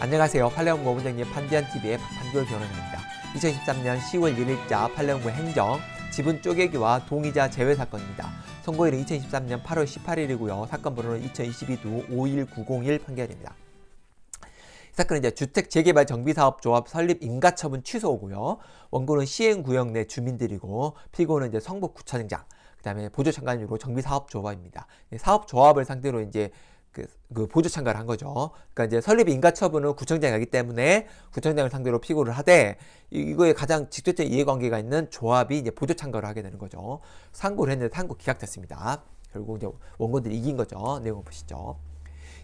안녕하세요. 팔레온고 원장님 판디안TV의 박 판교 변호사입니다. 2013년 10월 1일자 팔레온고 행정 지분 쪼개기와 동의자 제외 사건입니다. 선고일은 2013년 8월 18일이고요. 사건 번호는 2 0 2 2도51901 판결입니다. 이 사건은 이제 주택 재개발 정비사업 조합 설립 인가처분 취소고요. 원고는 시행구역 내 주민들이고 피고는 이제 성북구청장, 그다음에 보조 참관으로 정비사업 조합입니다. 사업 조합을 상대로 이제 그, 그 보조 참가를 한 거죠. 그러니까 이제 설립 인가 처분은 구청장이 기 때문에 구청장을 상대로 피고를 하되 이거에 가장 직접적인 이해관계가 있는 조합이 이제 보조 참가를 하게 되는 거죠. 상고를 했는데 상고 기각됐습니다. 결국 이제 원고들이 이긴 거죠. 내용 보시죠.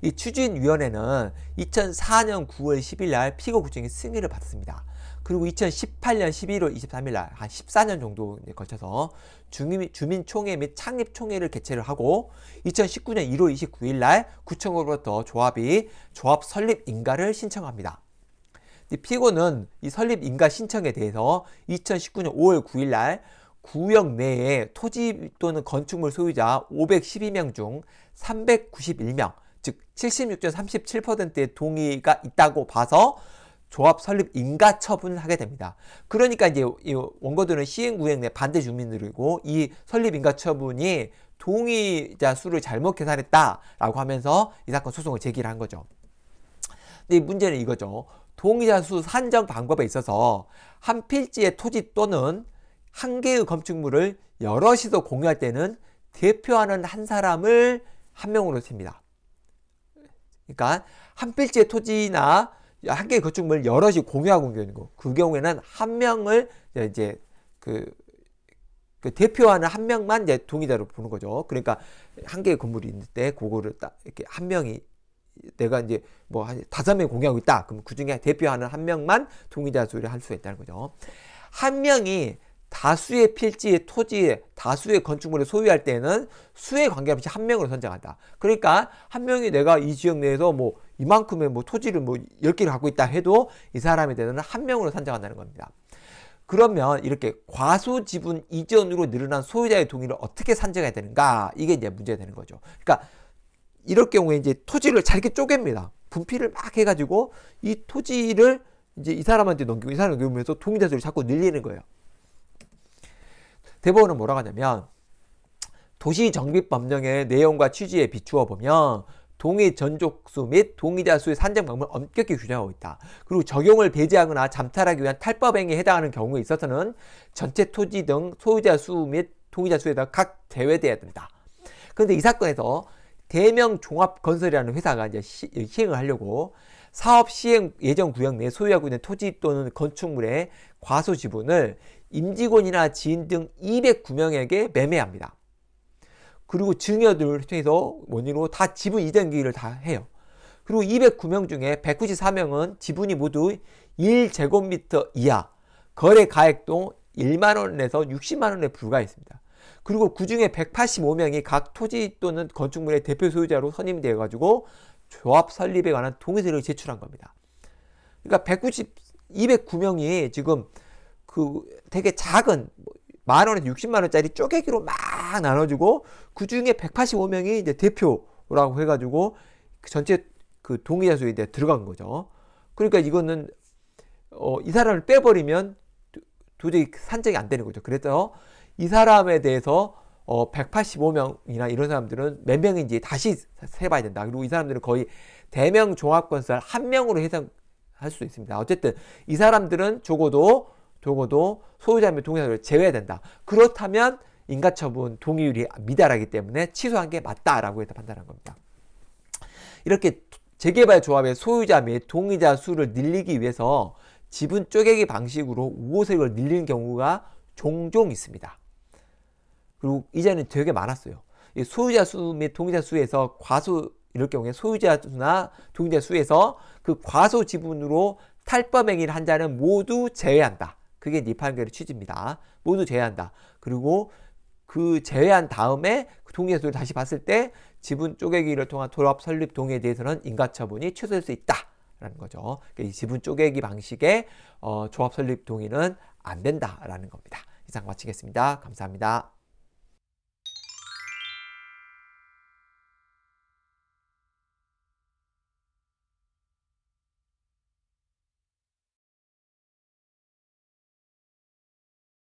이 추진위원회는 2004년 9월 10일 날 피고구청의 승인을 받습니다 그리고 2018년 11월 23일 날 한 14년 정도에 걸쳐서 주민, 주민총회 및 창립총회를 개최를 하고 2019년 1월 29일 날 구청으로부터 조합이 조합 설립 인가를 신청합니다. 피고는 이 설립 인가 신청에 대해서 2019년 5월 9일 날 구역 내에 토지 또는 건축물 소유자 512명 중 391명, 즉 76.37%의 동의가 있다고 봐서 조합 설립 인가 처분을 하게 됩니다. 그러니까 이제 이 원고들은 시행구역 내 반대 주민들이고 이 설립 인가 처분이 동의자 수를 잘못 계산했다라고 하면서 이 사건 소송을 제기한 거죠. 근데 문제는 이거죠. 동의자 수 산정 방법에 있어서 한 필지의 토지 또는 한 개의 건축물을 여러 시도 공유할 때는 대표하는 한 사람을 한 명으로 셉니다. 그러니까 한 필지의 토지나 학교의 건축물을 여럿이 공유하고 옮는 거. 그 경우에는 한 명을 이제 그, 그 대표하는 한 명만 이제 동의자로 보는 거죠. 그러니까 한 개의 건물이 있는데 그거를 딱 이렇게 한 명이 내가 이제 뭐한 다섯 명 공유하고 있다. 그럼 그 중에 대표하는 한 명만 동의자 수를 할 수 있다는 거죠. 한 명이 다수의 필지의 토지에 다수의 건축물을 소유할 때는 수에 관계없이 한 명으로 선정한다. 그러니까 한 명이 내가 이 지역 내에서 뭐 이만큼의 뭐 토지를 뭐 10개를 갖고 있다 해도 이 사람에 대해서는 한 명으로 산정한다는 겁니다. 그러면 이렇게 과소 지분 이전으로 늘어난 소유자의 동의를 어떻게 산정해야 되는가? 이게 이제 문제가 되는 거죠. 그러니까 이럴 경우에 이제 토지를 잘게 쪼갭니다. 분필을 막 해가지고 이 토지를 이제 이 사람한테 넘기고 이사람한 넘기면서 동의자 수를 자꾸 늘리는 거예요. 대법원은 뭐라고 하냐면 도시정비법령의 내용과 취지에 비추어 보면 동의 전족수 및 동의자 수의 산정 방법을 엄격히 규정하고 있다. 그리고 적용을 배제하거나 잠탈하기 위한 탈법행위에 해당하는 경우에 있어서는 전체 토지 등 소유자 수 및 동의자 수에 다각 제외돼야 된다. 그런데 이 사건에서 대명 종합건설이라는 회사가 이제 시, 행을 하려고 사업 시행 예정 구역 내 소유하고 있는 토지 또는 건축물의 과소 지분을 임직원이나 지인 등 209명에게 매매합니다. 그리고 증여들 통해서 원인으로 다 지분 이전 기일을 다 해요. 그리고 209명 중에 194명은 지분이 모두 1제곱미터 이하, 거래 가액도 1만원에서 60만원에 불과했습니다. 그리고 그 중에 185명이 각 토지 또는 건축물의 대표 소유자로 선임되어 가지고 조합 설립에 관한 동의서를 제출한 겁니다. 그러니까 190, 209명이 지금 그 되게 작은 뭐 만 원에서 60만 원짜리 쪼개기로 막 나눠주고 그 중에 185명이 이제 대표라고 해가지고 그 전체 그 동의자 수에 이제 들어간 거죠. 그러니까 이거는 어, 이 사람을 빼버리면 도저히 산정이 안 되는 거죠. 그래서 이 사람에 대해서 어, 185명이나 이런 사람들은 몇 명인지 다시 세봐야 된다. 그리고 이 사람들은 거의 대명 종합건설 한 명으로 해석할 수 있습니다. 어쨌든 이 사람들은 적어도 적어도 소유자 및 동의자를 제외해야 된다. 그렇다면 인가처분 동의율이 미달하기 때문에 취소한 게 맞다라고 해서 판단한 겁니다. 이렇게 재개발 조합의 소유자 및 동의자 수를 늘리기 위해서 지분 쪼개기 방식으로 우호세력을 늘리는 경우가 종종 있습니다. 그리고 이제는 되게 많았어요. 소유자 수 및 동의자 수에서 과소 이럴 경우에 소유자 수나 동의자 수에서 그 과소 지분으로 탈법행위를 한 자는 모두 제외한다. 그게 이 네 판결의 취지입니다. 모두 제외한다. 그리고 그 제외한 다음에 그 동의서를 다시 봤을 때 지분 쪼개기를 통한 돌합 설립 동의에 대해서는 인가처분이 취소될 수 있다라는 거죠. 그러니까 이 지분 쪼개기 방식의 어, 조합 설립 동의는 안 된다라는 겁니다. 이상 마치겠습니다. 감사합니다.